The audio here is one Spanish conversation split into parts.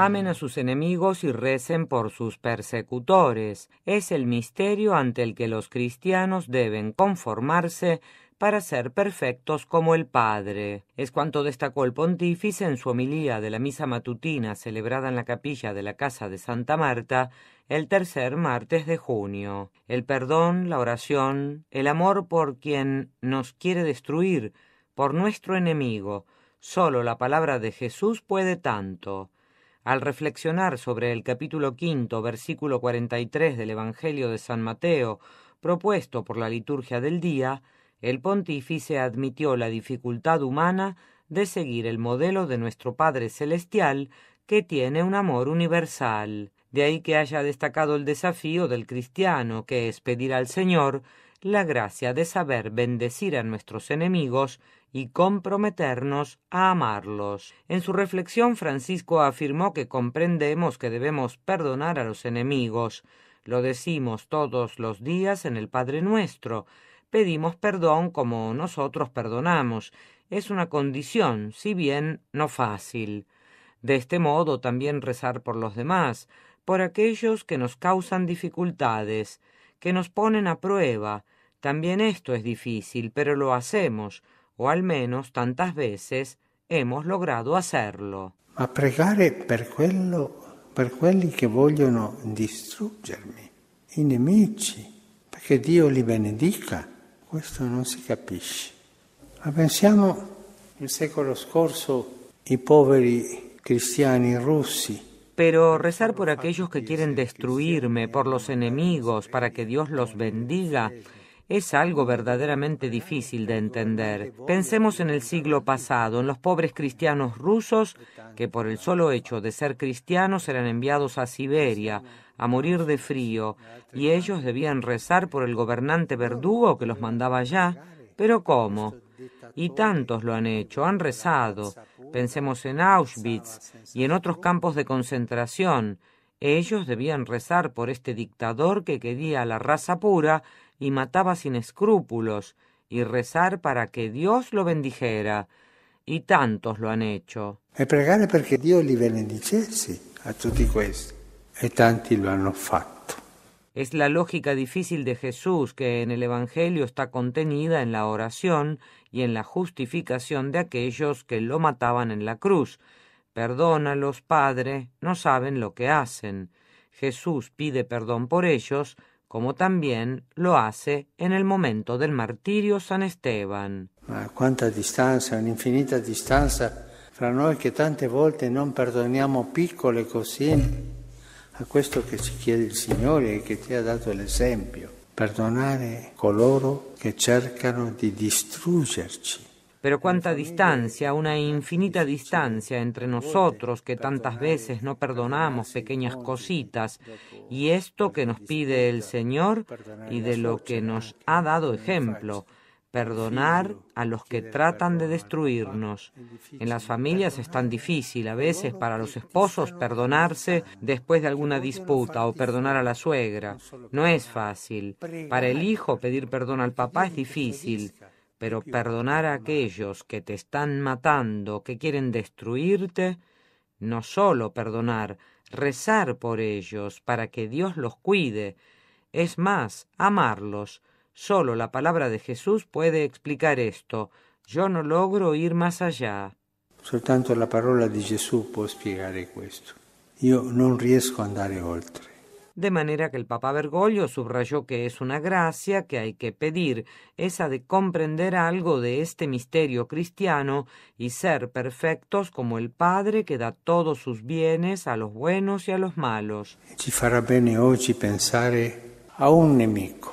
Amen a sus enemigos y recen por sus persecutores. Es el misterio ante el que los cristianos deben conformarse para ser perfectos como el Padre. Es cuanto destacó el pontífice en su homilía de la misa matutina celebrada en la capilla de la Casa de Santa Marta el tercer martes de junio. El perdón, la oración, el amor por quien nos quiere destruir, por nuestro enemigo, solo la palabra de Jesús puede tanto al reflexionar sobre el capítulo quinto, versículo tres del Evangelio de San Mateo, propuesto por la liturgia del día, el pontífice admitió la dificultad humana de seguir el modelo de nuestro Padre Celestial, que tiene un amor universal. De ahí que haya destacado el desafío del cristiano, que es pedir al Señor la gracia de saber bendecir a nuestros enemigos y comprometernos a amarlos. En su reflexión, Francisco afirmó que comprendemos que debemos perdonar a los enemigos. Lo decimos todos los días en el Padre Nuestro. Pedimos perdón como nosotros perdonamos. Es una condición, si bien no fácil. De este modo también rezar por los demás, por aquellos que nos causan dificultades, que nos ponen a prueba. También esto es difícil, pero lo hacemos, o al menos tantas veces hemos logrado hacerlo. A pregare per quello, per quelli che vogliono distruggermi, i nemici, perché Dio li benedica, questo non si capisce. Ma el il secolo scorso i poveri cristiani russi Pero rezar por aquellos que quieren destruirme, por los enemigos, para que Dios los bendiga, es algo verdaderamente difícil de entender. Pensemos en el siglo pasado, en los pobres cristianos rusos que por el solo hecho de ser cristianos eran enviados a Siberia a morir de frío y ellos debían rezar por el gobernante verdugo que los mandaba allá. Pero ¿cómo? Y tantos lo han hecho, han rezado. Pensemos en Auschwitz y en otros campos de concentración. Ellos debían rezar por este dictador que quería a la raza pura y mataba sin escrúpulos, y rezar para que Dios lo bendijera, y tantos lo han hecho. E es la lógica difícil de Jesús que en el Evangelio está contenida en la oración y en la justificación de aquellos que lo mataban en la cruz. Perdónalos, Padre, no saben lo que hacen. Jesús pide perdón por ellos, como también lo hace en el momento del martirio San Esteban. Ma quanta distanza, un'infinita distanza fra noi che tante volte non perdoniamo piccole cose A questo che ci chiede il Signore e che ti ha dato l'esempio. Perdonare coloro che cercano di distruggerci Pero cuánta distancia, una infinita distancia entre nosotros que tantas veces no perdonamos pequeñas cositas y esto que nos pide el Señor y de lo que nos ha dado ejemplo perdonar a los que tratan de destruirnos. En las familias es tan difícil a veces para los esposos perdonarse después de alguna disputa o perdonar a la suegra. No es fácil. Para el hijo pedir perdón al papá es difícil pero perdonar a aquellos que te están matando, que quieren destruirte, no solo perdonar, rezar por ellos para que Dios los cuide, es más, amarlos. Solo la palabra de Jesús puede explicar esto. Yo no logro ir más allá. Soltanto la parola de Jesús puede explicar esto. Io non riesco andare oltre de manera que el Papa Bergoglio subrayó que es una gracia que hay que pedir, esa de comprender algo de este misterio cristiano y ser perfectos como el Padre que da todos sus bienes a los buenos y a los malos. Ci farà bene oggi pensare a un nemico.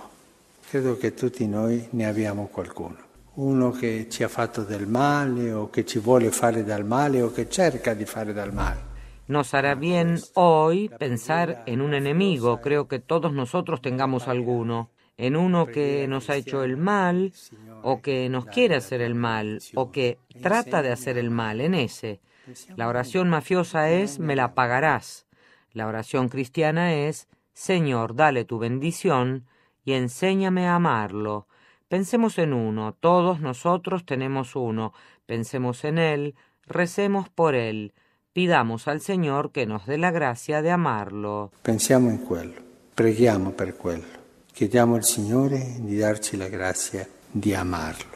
Credo che tutti noi ne abbiamo qualcuno. uno che ci ha fatto del male o che ci vuole fare del male o che cerca di fare del male. Nos hará bien hoy pensar en un enemigo, creo que todos nosotros tengamos alguno, en uno que nos ha hecho el mal o que nos quiere hacer el mal o que trata de hacer el mal, en ese. La oración mafiosa es, me la pagarás. La oración cristiana es, Señor, dale tu bendición y enséñame a amarlo. Pensemos en uno, todos nosotros tenemos uno, pensemos en él, recemos por él, Pidamos al Señor que nos dé la gracia de amarlo. Pensiamo en quello, preghiamo per quello. Chiediamo al Señor di darci la gracia de amarlo.